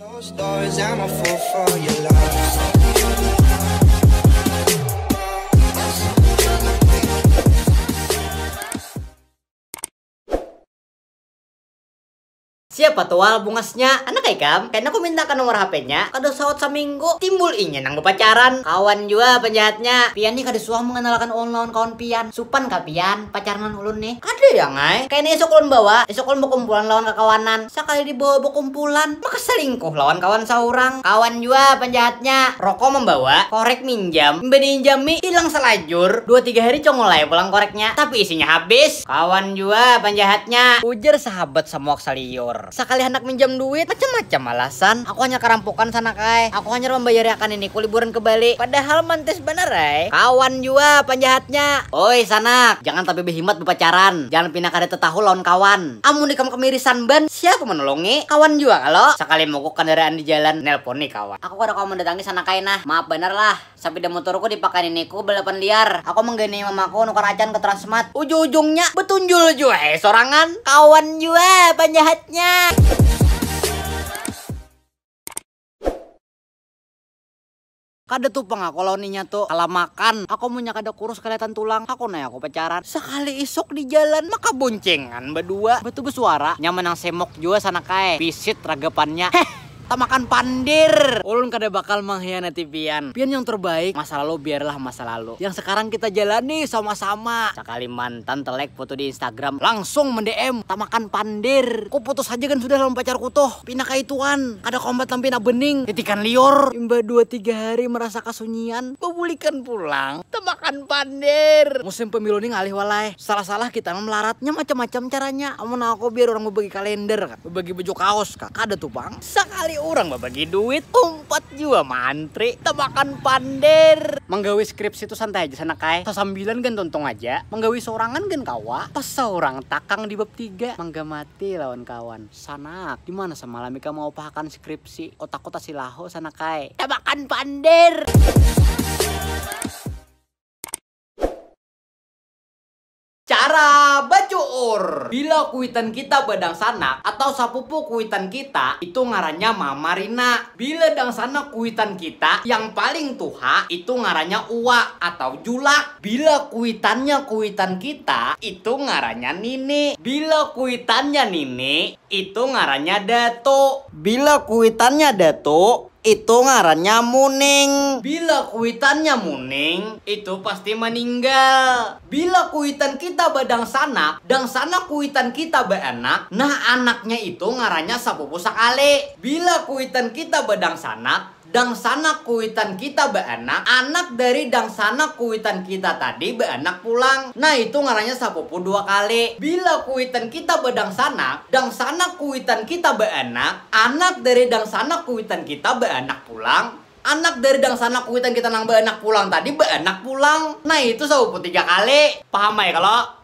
No doors. I'm a fool for your love. Siapa tual bungasnya? Anak ikam, karena aku minta kan nomor HP-nya. Kada seminggu timbul ingin nang pacaran. Kawan juga penjahatnya. Pian nih kada suah mengenalkan online kawan pian. Supan ka pian pacaran ulun nih. Kada ya ngai. Kayaknya esok ulun bawa, esok ulun kumpulan lawan kekawanan. Sekali dibawa kumpulan, maka selingkuh lawan kawan seorang. Kawan juga penjahatnya. Rokok membawa, korek minjam, mie, hilang selajur. Dua tiga hari congolai pulang koreknya, tapi isinya habis. Kawan juga penjahatnya. Ujar sahabat semua saliur. Sekali hendak minjam duit, macam-macam alasan. Aku hanya kerampokan sana kai. Aku hanya membayar akan ini ku liburan ke Bali. Padahal mantis bener eh. Kawan juga penjahatnya. Oi sanak, jangan tapi behimat berpacaran. Jangan pindah kada tahu lawan kawan. Amun di kamu kemirisan ban, siapa menolongi? Kawan juga kalau sekali mogok kendaraan di jalan nelpon nih kawan. Aku kada kau mendatangi sana kai nah. Maaf bener lah. Sampai di motorku dipakai ini ku balapan liar. Aku menggani mamaku nukar acan ke Transmart. Ujung-ujungnya betunjul juga eh sorangan. Kawan juga penjahatnya. Kada pengak kalau ninya tuh ala makan. Aku punya kada kurus kelihatan tulang. Aku naya aku pacaran. Sekali isok di jalan maka boncengan berdua. Betul bersuara. Nyaman yang semok juga sana kae. Pisit ragapannya. Heh makan pandir. Ulun kada bakal mengkhianati pian. Pian yang terbaik, masa lalu biarlah masa lalu. Yang sekarang kita jalani sama-sama. Sekali mantan telek foto di Instagram, langsung mendm makan pandir. Kok putus aja kan sudah lawan pacarku tuh. Pina kaituan, ada kombat pina bening. Titikan lior. Imba dua tiga hari merasa kasunyian, kebulikan pulang. makan pandir. Musim pemilu ini ngalih walai. Salah-salah kita melaratnya macam-macam caranya. Amun aku biar orang berbagi kalender, kan. berbagi baju kaos, kak. Ada tuh bang. Sekali orang bagi duit umpat juga mantri temakan pandir menggawi skripsi itu santai aja sana kai sesambilan kan tontong aja menggawi sorangan kan kawa pas seorang takang di bab tiga mangga mati lawan kawan sana gimana semalam Mika mau pahakan skripsi otak kota silaho sana kai temakan pandir cara Bila kuitan kita bedang sana atau sapupu kuitan kita itu ngaranya Mama Rina. Bila dang sana kuitan kita yang paling tuha itu ngaranya Uwa atau Julak. Bila kuitannya kuitan kita itu ngaranya Nini. Bila kuitannya Nini itu ngaranya Dato. Bila kuitannya Dato itu ngarannya muning. Bila kuitannya muning, itu pasti meninggal. Bila kuitan kita badang sana, dan sana kuitan kita beanak nah anaknya itu ngarannya sapupu sakale. Bila kuitan kita badang sana, dangsana kuitan kita beanak anak dari dangsana kuitan kita tadi beanak pulang nah itu ngaranya sapopo dua kali bila kuitan kita bedangsana dangsana kuitan kita beanak anak dari dangsana kuitan kita beanak pulang anak dari dangsana kuitan kita nang beanak pulang tadi beanak pulang nah itu sapopo tiga kali paham ya kalau